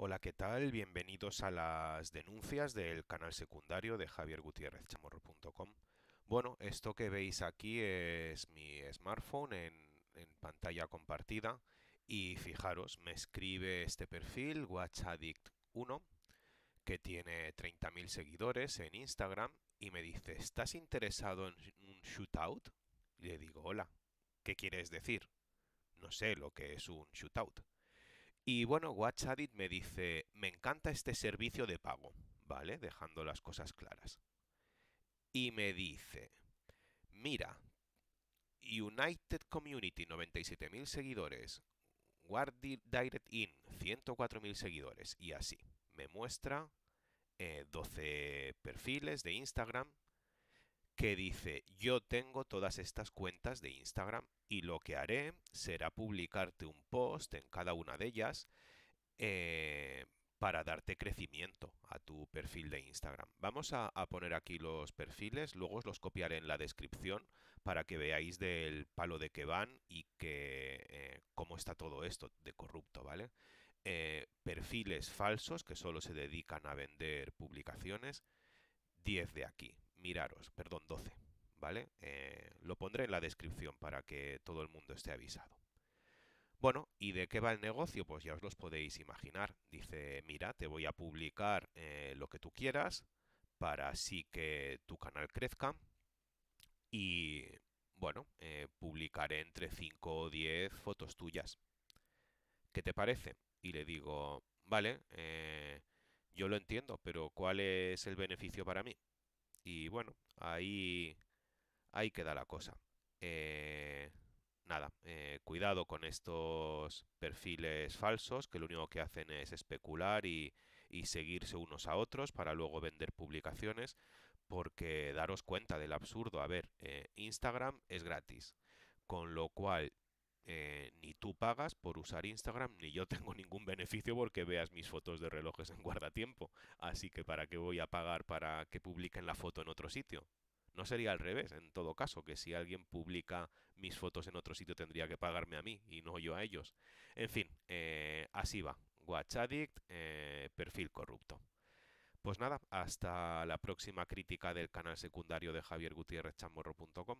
Hola, ¿qué tal? Bienvenidos a las denuncias del canal secundario de Javier Chamorro.com. Bueno, esto que veis aquí es mi smartphone en, pantalla compartida y fijaros, me escribe este perfil, WatchAddict1, que tiene 30.000 seguidores en Instagram y me dice, ¿estás interesado en un shootout? le digo, hola, ¿qué quieres decir? No sé lo que es un shootout. Y bueno, WatchAdit me dice, me encanta este servicio de pago, ¿vale? Dejando las cosas claras. Y me dice, mira, United Community, 97.000 seguidores, guard Direct In, 104.000 seguidores, y así. Me muestra 12 eh, perfiles de Instagram que dice, yo tengo todas estas cuentas de Instagram y lo que haré será publicarte un post en cada una de ellas eh, para darte crecimiento a tu perfil de Instagram. Vamos a, poner aquí los perfiles, luego os los copiaré en la descripción para que veáis del palo de que van y que eh, cómo está todo esto de corrupto, ¿vale? Eh, perfiles falsos que solo se dedican a vender publicaciones, 10 de aquí, miraros, perdón, 12, ¿vale? Eh, lo pondré en la descripción para que todo el mundo esté avisado. Bueno, ¿y de qué va el negocio? Pues ya os los podéis imaginar. Dice, mira, te voy a publicar eh, lo que tú quieras para así que tu canal crezca. Y bueno, eh, publicaré entre 5 o 10 fotos tuyas. ¿Qué te parece? Y le digo, vale, yo lo entiendo, pero ¿cuál es el beneficio para mí? Y bueno, ahí, ahí queda la cosa. Eh, nada, eh, cuidado con estos perfiles falsos que lo único que hacen es especular y, y, seguirse unos a otros para luego vender publicaciones, porque daros cuenta del absurdo. A ver, eh, Instagram es gratis, con lo cual eh, ni tú pagas por usar Instagram, ni yo tengo ningún beneficio porque veas mis fotos de relojes en guardatiempo. Así que ¿para qué voy a pagar para que publiquen la foto en otro sitio? No sería al revés, en todo caso, que si alguien publica mis fotos en otro sitio tendría que pagarme a mí y no yo a ellos. En fin, eh, así va. Watch eh, perfil corrupto. Pues nada, hasta la próxima crítica del canal secundario de javier gutiérrez javiergutierrezchamorro.com.